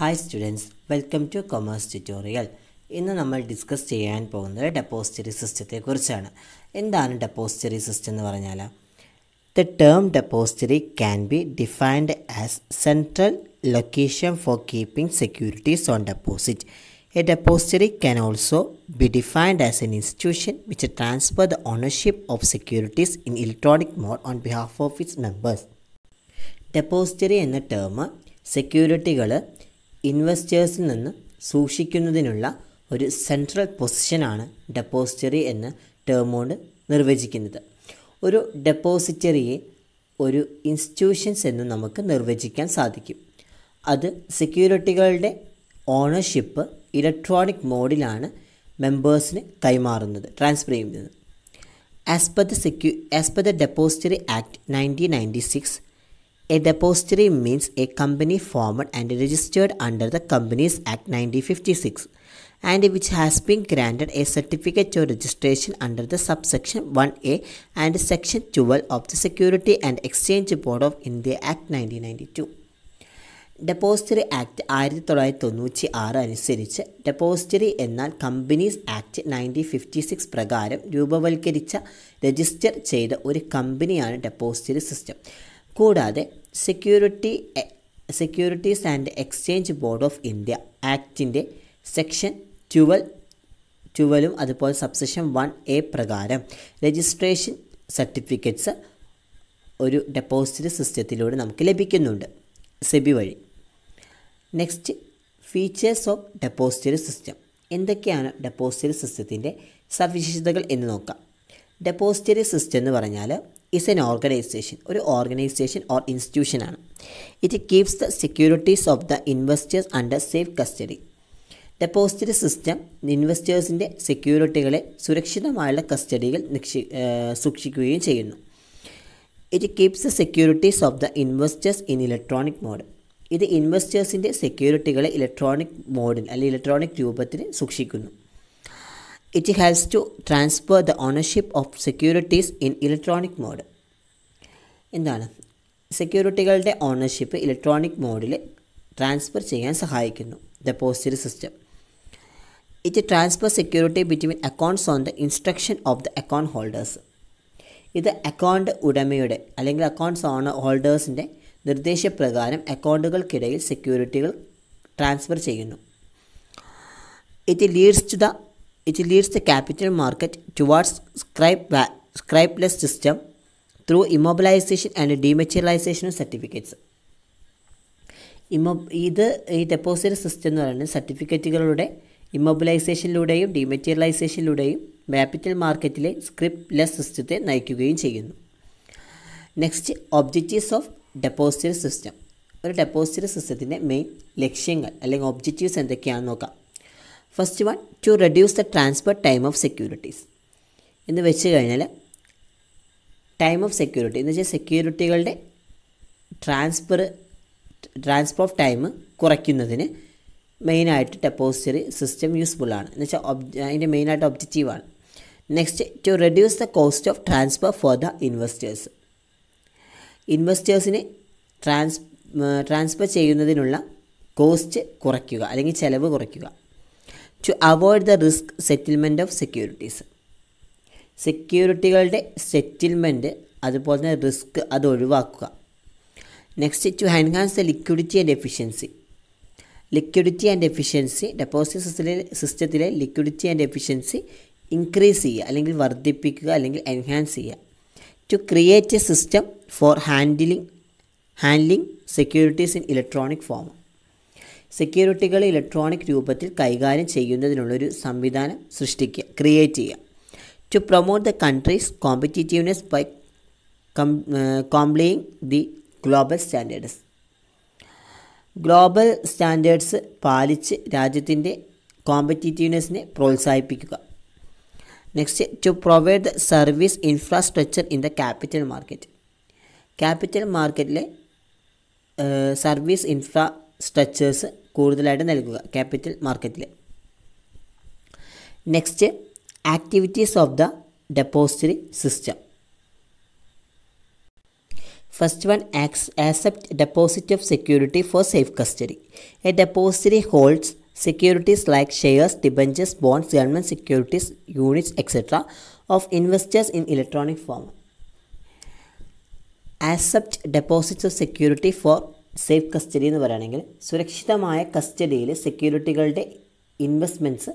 Hi students welcome to commerce tutorial ഇന്ന് നമ്മൾ discuss ചെയ്യാൻ പോകുന്നത് ഡെപ്പോസിറ്ററി സിസ്റ്റത്തെക്കുറിച്ചാണ് എന്താണ് ഡെപ്പോസിറ്ററി സിസ്റ്റം എന്ന് പറഞ്ഞാൽ the term depository can be defined as central location for keeping securities on deposit a depository can also be defined as an institution which transfer the ownership of securities in electronic mode on behalf of its members depository എന്ന term സെക്യൂരിറ്റികൾ ഇൻവെസ്റ്റേഴ്സിൽ നിന്ന് സൂക്ഷിക്കുന്നതിനുള്ള ഒരു central പൊസിഷനാണ് depository എന്ന് ടേമോണ്ട് നിർവചിക്കുന്നത് ഒരു ഡെപ്പോസിറ്ററിയെ ഒരു ഇൻസ്റ്റിറ്റ്യൂഷൻസ് എന്ന് നമുക്ക് നിർവചിക്കാൻ സാധിക്കും അത് സെക്യൂരിറ്റികളുടെ ഓണർഷിപ്പ് ഇലക്ട്രോണിക് മോഡിലാണ് മെമ്പേഴ്സിന് കൈമാറുന്നത് ട്രാൻസ്ഫർ ചെയ്യുന്നത് ആസ് പെർ ദ സെക്യൂ as per the depository act nineteen ninety six A depository means a company formed and registered under the Companies Act 1956 and which has been granted a certificate of registration under the subsection 1A and section 12 of the Security and Exchange Board of India Act 1992. Depository act ആയിരത്തി തൊള്ളായിരത്തി തൊണ്ണൂറ്റി ആറ് അനുസരിച്ച് ഡെപ്പോസിറ്ററി എന്നാൽ companies act nineteen fifty six പ്രകാരം രൂപവൽക്കരിച്ച register ചെയ്ത ഒരു കമ്പനിയാണ് ഡെപ്പോസിറ്ററി സിസ്റ്റം കൂടാതെ security securities and exchange board of India ആക്ടിൻ്റെ സെക്ഷൻ ട്വൽ ട്വലും അതുപോലെ സബ്സെഷൻ വൺ എ പ്രകാരം രജിസ്ട്രേഷൻ സർട്ടിഫിക്കറ്റ്സ് ഒരു ഡെപ്പോസിറ്റ് സിസ്റ്റത്തിലൂടെ നമുക്ക് ലഭിക്കുന്നുണ്ട് സെബി വഴി next features of deposit system എന്തൊക്കെയാണ് ഡെപ്പോസിറ്റ് സിസ്റ്റത്തിൻ്റെ സവിശേഷതകൾ എന്ന് നോക്കാം ഡെപ്പോസിറ്റ് സിസ്റ്റം എന്ന് പറഞ്ഞാൽ ഇസ് എൻ ഓർഗനൈസേഷൻ ഒരു ഓർഗനൈസേഷൻ ഓർ ഇൻസ്റ്റിറ്റ്യൂഷനാണ് it keeps the securities of the investors under safe custody deposit system ഇൻവെസ്റ്റേഴ്സിൻ്റെ സെക്യൂരിറ്റികളെ സുരക്ഷിതമായുള്ള കസ്റ്റഡിയിൽ നിക്ഷി സൂക്ഷിക്കുകയും ചെയ്യുന്നു it keeps the securities of the investors in electronic mode ഇത് ഇൻവെസ്റ്റേഴ്സിൻ്റെ സെക്യൂരിറ്റികളെ ഇലക്ട്രോണിക് മോഡിൽ അല്ലെങ്കിൽ ഇലക്ട്രോണിക് രൂപത്തിൽ സൂക്ഷിക്കുന്നു it has to transfer the ownership of securities in electronic mode എന്താണ് സെക്യൂരിറ്റികളുടെ ഓണർഷിപ്പ് ഇലക്ട്രോണിക് മോഡിൽ ട്രാൻസ്ഫർ ചെയ്യാൻ സഹായിക്കുന്നു deposit system it transfer security between accounts on the instruction of the account holders ഇത് അക്കൗണ്ട് ഉടമയുടെ അല്ലെങ്കിൽ അക്കൗണ്ട്സ് ഓണർ ഹോൾഡേഴ്സിൻ്റെ നിർദ്ദേശപ്രകാരം അക്കൗണ്ടുകൾക്കിടയിൽ സെക്യൂരിറ്റികൾ ട്രാൻസ്ഫർ ചെയ്യുന്നു it leads to the it leads the capital market towards scribe, scribeless system through immobilization and dematerialization of certificates ഇത് ഈ ഡെപ്പോസിറ്റ് സിസ്റ്റം എന്ന് പറയുന്നത് സർട്ടിഫിക്കറ്റുകളുടെ ഇമ്മൊബിലൈസേഷനിലൂടെയും ഡിമെറ്റീരിയലൈസേഷനിലൂടെയും ക്യാപിറ്റൽ മാർക്കറ്റിലെ സ്ക്രിപ്റ്റ് ലെസ് സിസ്റ്റത്തെ നയിക്കുകയും ചെയ്യുന്നു next objectives of deposit system ഒരു ഡെപ്പോസിറ്റ് സിസ്റ്റത്തിൻ്റെ മെയിൻ ലക്ഷ്യങ്ങൾ അല്ലെങ്കിൽ ഒബ്ജക്റ്റീവ്സ് എന്തൊക്കെയാണെന്ന് നോക്കാം first one to reduce the transfer time of securities എന്ന് വെച്ച് കഴിഞ്ഞാൽ ടൈം ഓഫ് സെക്യൂരിറ്റി എന്ന് വെച്ചാൽ സെക്യൂരിറ്റികളുടെ ട്രാൻസ്ഫർ ട്രാൻസ്ഫർ ഓഫ് ടൈം കുറയ്ക്കുന്നതിന് മെയിനായിട്ട് ഡെപ്പോസിറ്ററി സിസ്റ്റം യൂസ്ഫുള്ളാണ് എന്ന് വെച്ചാൽ ഒബ് അതിൻ്റെ മെയിനായിട്ട് ഒബ്ജക്റ്റീവാണ് next to reduce the cost of transfer for the investors ഇൻവെസ്റ്റേഴ്സിന് ട്രാൻസ് ട്രാൻസ്ഫർ ചെയ്യുന്നതിനുള്ള കോസ്റ്റ് കുറയ്ക്കുക അല്ലെങ്കിൽ ചിലവ് കുറയ്ക്കുക to avoid the risk settlement of securities സെക്യൂരിറ്റികളുടെ സെറ്റിൽമെൻറ്റ് അതുപോലെ തന്നെ റിസ്ക് അത് ഒഴിവാക്കുക next to enhance the liquidity and efficiency liquidity and efficiency deposit സിസ്റ്റത്തിലെ സിസ്റ്റത്തിലെ ലിക്വിഡിറ്റി ആൻഡ് എഫിഷ്യൻസി ഇൻക്രീസ് ചെയ്യുക അല്ലെങ്കിൽ വർദ്ധിപ്പിക്കുക അല്ലെങ്കിൽ എൻഹാൻസ് ചെയ്യുക to create a system for handling handling securities in electronic form സെക്യൂരിറ്റികൾ ഇലക്ട്രോണിക് രൂപത്തിൽ കൈകാര്യം ചെയ്യുന്നതിനുള്ളൊരു സംവിധാനം സൃഷ്ടിക്കുക ക്രിയേറ്റ് ചെയ്യുക to promote the country's competitiveness by കം complying the global standards global standards പാലിച്ച് രാജ്യത്തിൻ്റെ കോമ്പറ്റീറ്റീവ്നെസ്സിനെ പ്രോത്സാഹിപ്പിക്കുക next to provide the service infrastructure in the capital market capital മാർക്കറ്റിലെ സർവീസ് ഇൻഫ്രാ സ്ട്രക്ചേഴ്സ് കൂടുതലായിട്ട് നൽകുക ക്യാപിറ്റൽ മാർക്കറ്റിൽ next activities of the depository system first one ആക്സ് accept deposit of security for safe custody a depository holds securities like shares debentures bonds government securities units etcetera of investors in electronic form accept deposits of security for safe custody എന്ന് പറയുകയാണെങ്കിൽ സുരക്ഷിതമായ കസ്റ്റഡിയിൽ സെക്യൂരിറ്റികളുടെ investments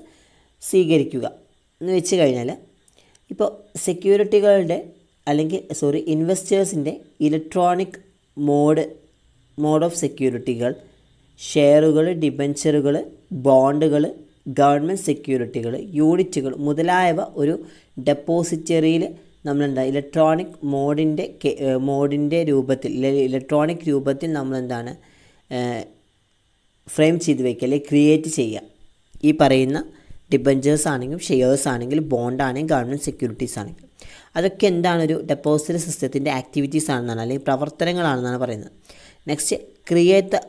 സ്വീകരിക്കുക എന്ന് വെച്ച് കഴിഞ്ഞാൽ ഇപ്പോൾ സെക്യൂരിറ്റികളുടെ അല്ലെങ്കിൽ സോറി ഇൻവെസ്റ്റേഴ്സിൻ്റെ ഇലക്ട്രോണിക് മോഡ് മോഡ് ഓഫ് സെക്യൂരിറ്റികൾ ഷെയറുകൾ ഡിബഞ്ചറുകൾ ബോണ്ടുകൾ ഗവൺമെൻറ് സെക്യൂരിറ്റികൾ യൂണിറ്റുകൾ മുതലായവ ഒരു ഡെപ്പോസിറ്ററിയിൽ നമ്മളെന്താ ഇലക്ട്രോണിക് മോഡിൻ്റെ മോഡിൻ്റെ രൂപത്തിൽ ഇലക്ട്രോണിക് രൂപത്തിൽ നമ്മളെന്താണ് ഫ്രെയിം ചെയ്ത് വയ്ക്കുക അല്ലെങ്കിൽ ക്രിയേറ്റ് ചെയ്യുക ഈ പറയുന്ന ഡിബഞ്ചേഴ്സ് ആണെങ്കിലും ഷെയർസ് ആണെങ്കിലും ബോണ്ടാണെങ്കിലും ഗവൺമെൻറ് സെക്യൂരിറ്റീസ് ആണെങ്കിലും അതൊക്കെ എന്താണ് ഒരു ഡെപ്പോസിറ്റ് സിസ്റ്റത്തിൻ്റെ ആക്ടിവിറ്റീസ് ആണെന്നാണ് അല്ലെങ്കിൽ പ്രവർത്തനങ്ങളാണെന്നാണ് പറയുന്നത് next create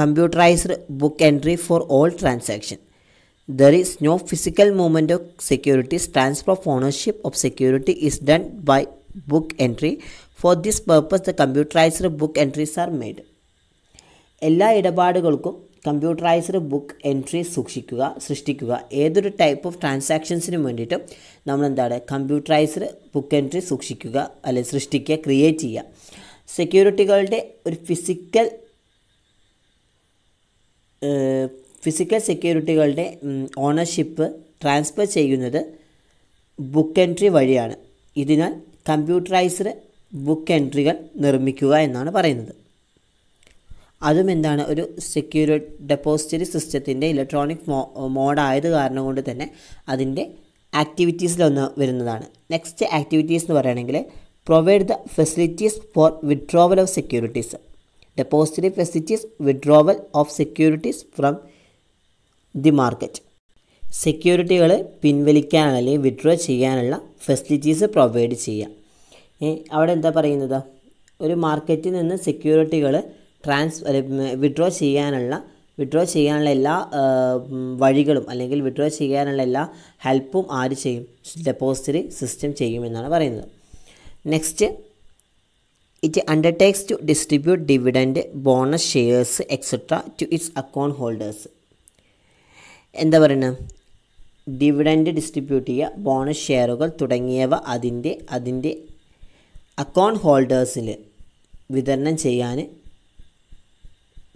computerised book entry for all transaction there is no physical movement of securities. Transfer of ownership of security is done by book entry. For this purpose, the computerized book entries are made. ella എല്ലാ ഇടപാടുകൾക്കും computerised book entry സൂക്ഷിക്കുക സൃഷ്ടിക്കുക ഏതൊരു type of ട്രാൻസാക്ഷൻസിനും nammal endada computerized book entry entry alle അല്ലെ create create security സെക്യൂരിറ്റികളുടെ or physical physical സെക്യൂരിറ്റികളുടെ ownership transfer ചെയ്യുന്നത് book entry വഴിയാണ് ഇതിനാൽ കമ്പ്യൂട്ടറൈസ്ഡ് ബുക്ക് എൻട്രികൾ നിർമ്മിക്കുക എന്നാണ് പറയുന്നത് അതും എന്താണ് ഒരു സെക്യൂരി ഡെപ്പോസിറ്ററി സിസ്റ്റത്തിൻ്റെ ഇലക്ട്രോണിക് മോ മോഡായത് കാരണം കൊണ്ട് തന്നെ അതിൻ്റെ ആക്ടിവിറ്റീസിലൊന്ന് വരുന്നതാണ് നെക്സ്റ്റ് ആക്ടിവിറ്റീസ് എന്ന് പറയുകയാണെങ്കിൽ provide the facilities for withdrawal of securities depository facilities withdrawal of securities from the market സെക്യൂരിറ്റികൾ പിൻവലിക്കാനുള്ള അല്ലെങ്കിൽ വിഡ്രോ ചെയ്യാനുള്ള ഫെസിലിറ്റീസ് പ്രൊവൈഡ് ചെയ്യാം അവിടെ എന്താ പറയുന്നത് ഒരു മാർക്കറ്റിൽ നിന്ന് സെക്യൂരിറ്റികൾ ട്രാൻസ് വിഡ്രോ ചെയ്യാനുള്ള വിഡ്രോ ചെയ്യാനുള്ള എല്ലാ വഴികളും അല്ലെങ്കിൽ വിഡ്രോ ചെയ്യാനുള്ള എല്ലാ ഹെൽപ്പും ആര് ചെയ്യും ഡെപ്പോസിറ്റ് സിസ്റ്റം ചെയ്യുമെന്നാണ് പറയുന്നത് next it undertakes to distribute dividend bonus shares etcetera to its account holders എന്താ പറയുന്നത് ഡിവിഡൻഡ് ഡിസ്ട്രിബ്യൂട്ട് ചെയ്യുക ബോണസ് ഷെയറുകൾ തുടങ്ങിയവ അതിൻ്റെ അതിൻ്റെ അക്കൗണ്ട് ഹോൾഡേഴ്സിൽ വിതരണം ചെയ്യാൻ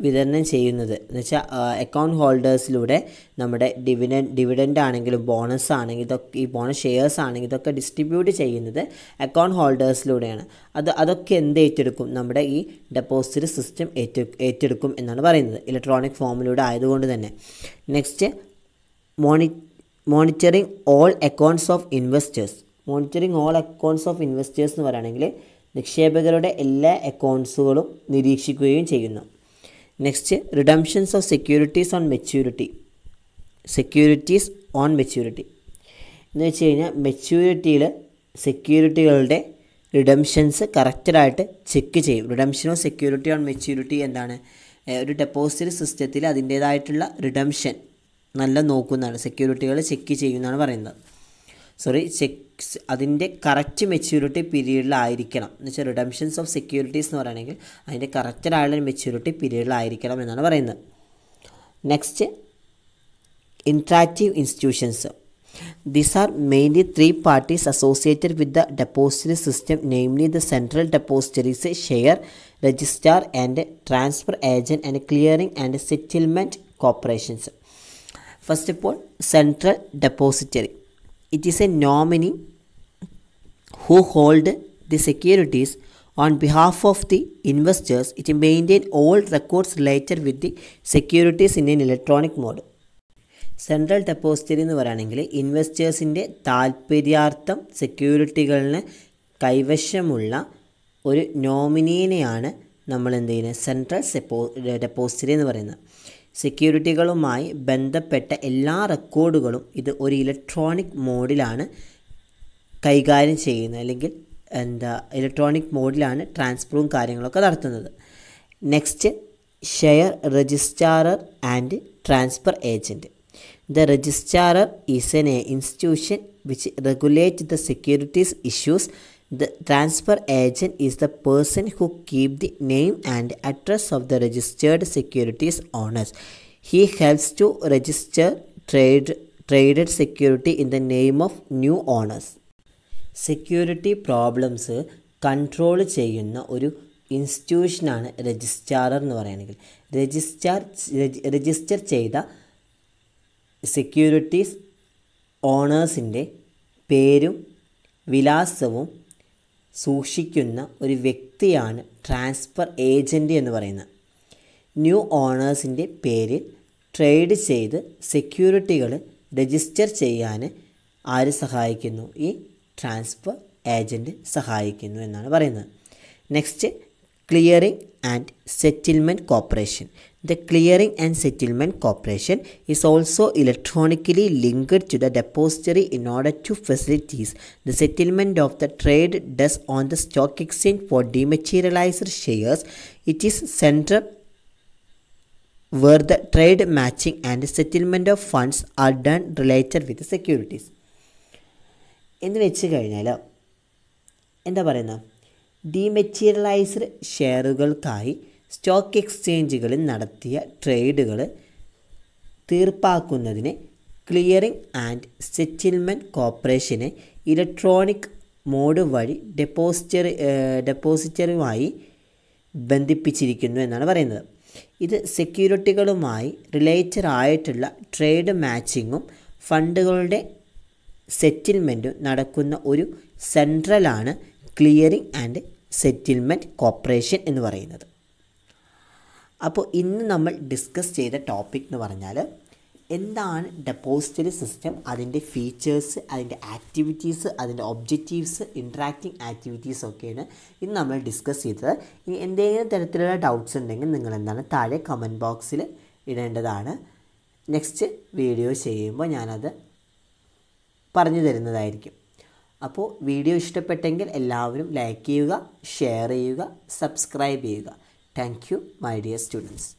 വിതരണം ചെയ്യുന്നത് എന്ന് വെച്ചാൽ അക്കൗണ്ട് ഹോൾഡേഴ്സിലൂടെ നമ്മുടെ ഡിവിഡൻ ഡിവിഡൻ്റ് ആണെങ്കിലും ബോണസ് ആണെങ്കിലും ഇതൊക്കെ ഈ ബോണസ് ഷെയർസ് ആണെങ്കിലും ഇതൊക്കെ ഡിസ്ട്രിബ്യൂട്ട് ചെയ്യുന്നത് അക്കൗണ്ട് ഹോൾഡേഴ്സിലൂടെയാണ് അത് അതൊക്കെ എന്ത് ഏറ്റെടുക്കും നമ്മുടെ ഈ ഡെപ്പോസിറ്റ് സിസ്റ്റം ഏറ്റെടുക്കും എന്നാണ് പറയുന്നത് ഇലക്ട്രോണിക് ഫോമിലൂടെ ആയതുകൊണ്ട് തന്നെ നെക്സ്റ്റ് മോണി monitoring all accounts of investors monitoring all accounts of investors എന്ന് പറയുകയാണെങ്കിൽ നിക്ഷേപകരുടെ എല്ലാ അക്കൗണ്ട്സുകളും നിരീക്ഷിക്കുകയും ചെയ്യുന്നു next redemptions of securities on maturity securities on maturity എന്ന് വെച്ച് കഴിഞ്ഞാൽ മെച്യൂരിറ്റിയിൽ സെക്യൂരിറ്റികളുടെ റിഡംഷൻസ് കറക്റ്റഡായിട്ട് ചെക്ക് ചെയ്യും redemption of security on maturity എന്താണ് ഒരു ഡെപ്പോസിറ്റ് സിസ്റ്റത്തിൽ അതിൻ്റേതായിട്ടുള്ള റിഡംഷൻ നല്ല നോക്കുന്നതാണ് സെക്യൂരിറ്റികൾ ചെക്ക് ചെയ്യുന്നതാണ് പറയുന്നത് സോറി ചെക്ക് അതിൻ്റെ കറക്റ്റ് മെച്യൂരിറ്റി പീരീഡിലായിരിക്കണം എന്ന് വെച്ചാൽ റിഡംഷൻസ് ഓഫ് സെക്യൂരിറ്റീസ് എന്ന് പറയുകയാണെങ്കിൽ അതിൻ്റെ കറക്റ്റഡായുള്ള മെച്യൂരിറ്റി പീരീഡിലായിരിക്കണം എന്നാണ് പറയുന്നത് next interactive institutions these are mainly three parties associated with the depository system namely the central depositories share registrar and transfer agent and clearing and settlement corporations first of all central depository it is a nominee who hold the securities on behalf of the investors it maintain all records related with the securities in an electronic mode central depository എന്ന് പറയുകയാണെങ്കിൽ ഇൻവെസ്റ്റേഴ്സിൻ്റെ താല്പര്യാർത്ഥം സെക്യൂരിറ്റികളിന് കൈവശമുള്ള ഒരു നോമിനീനെയാണ് നമ്മൾ എന്ത് ചെയ്യുന്നത് central സെപ്പോ depository എന്ന് പറയുന്നത് സെക്യൂരിറ്റികളുമായി ബന്ധപ്പെട്ട എല്ലാ റെക്കോർഡുകളും ഇത് ഒരു ഇലക്ട്രോണിക് മോഡിലാണ് കൈകാര്യം ചെയ്യുന്നത് അല്ലെങ്കിൽ എന്താ ഇലക്ട്രോണിക് മോഡിലാണ് ട്രാൻസ്ഫറും കാര്യങ്ങളൊക്കെ നടത്തുന്നത് next share registrar and transfer agent the registrar is an institution which regulate the securities issues The transfer agent is the person who keeps the name and address of the registered securities owners. He helps to register trade, traded security in the name of new owners. Security problems control ചെയ്യുന്ന ഒരു ഇൻസ്റ്റിറ്റ്യൂഷനാണ് registrar എന്ന് പറയുകയാണെങ്കിൽ registrar register ചെയ്ത securities ഓണേഴ്സിൻ്റെ പേരും വിലാസവും സൂക്ഷിക്കുന്ന ഒരു വ്യക്തിയാണ് ട്രാൻസ്ഫർ ഏജൻറ്റ് എന്ന് പറയുന്നത് ന്യൂ ഓണേഴ്സിൻ്റെ പേരിൽ ട്രേഡ് ചെയ്ത് സെക്യൂരിറ്റികൾ രജിസ്റ്റർ ചെയ്യാൻ ആര് സഹായിക്കുന്നു ഈ ട്രാൻസ്ഫർ ഏജൻറ്റ് സഹായിക്കുന്നു എന്നാണ് പറയുന്നത് next clearing and settlement corporation. The clearing and settlement corporation is also electronically linked to the depository in order to facilitate the settlement of the trade desk on the stock exchange for dematerialized shares. It is center where the trade matching and settlement of funds are done related with securities. എന്ന് വെച്ച് കഴിഞ്ഞാൽ എന്താ പറയുന്നത് dematerialised ഷെയറുകൾക്കായി stock എക്സ്ചേഞ്ചുകളിൽ നടത്തിയ ട്രേഡുകൾ തീർപ്പാക്കുന്നതിന് clearing and settlement കോർപ്പറേഷനെ ഇലക്ട്രോണിക് മോഡ് വഴി ഡെപ്പോസിറ്റർ ഡെപ്പോസിറ്ററുമായി ബന്ധിപ്പിച്ചിരിക്കുന്നു എന്നാണ് പറയുന്നത് ഇത് സെക്യൂരിറ്റികളുമായി റിലേറ്റഡ് ആയിട്ടുള്ള ട്രേഡ് മാച്ചിങ്ങും ഫണ്ടുകളുടെ സെറ്റിൽമെൻറ്റും നടക്കുന്ന ഒരു സെൻട്രലാണ് ക്ലിയറിംഗ് ആൻഡ് സെറ്റിൽമെൻറ്റ് കോപ്പറേഷൻ എന്ന് പറയുന്നത് അപ്പോൾ ഇന്ന് നമ്മൾ ഡിസ്കസ് ചെയ്ത ടോപ്പിക് എന്ന് പറഞ്ഞാൽ എന്താണ് ഡെപ്പോസിറ്ററി സിസ്റ്റം അതിൻ്റെ ഫീച്ചേഴ്സ് അതിൻ്റെ ആക്ടിവിറ്റീസ് അതിൻ്റെ ഒബ്ജക്റ്റീവ്സ് ഇൻട്രാക്റ്റിംഗ് ആക്ടിവിറ്റീസ് ഒക്കെയാണ് ഇന്ന് നമ്മൾ ഡിസ്കസ് ചെയ്തത് ഇനി എന്തെങ്കിലും തരത്തിലുള്ള ഡൗട്ട്സ് ഉണ്ടെങ്കിൽ നിങ്ങൾ എന്താണ് താഴെ കമൻറ്റ് ബോക്സിൽ ഇടേണ്ടതാണ് നെക്സ്റ്റ് വീഡിയോ ചെയ്യുമ്പോൾ ഞാനത് പറഞ്ഞു തരുന്നതായിരിക്കും അപ്പോൾ വീഡിയോ ഇഷ്ടപ്പെട്ടെങ്കിൽ എല്ലാവരും ലൈക്ക് ചെയ്യുക ഷെയർ ചെയ്യുക സബ്സ്ക്രൈബ് ചെയ്യുക thank you my dear students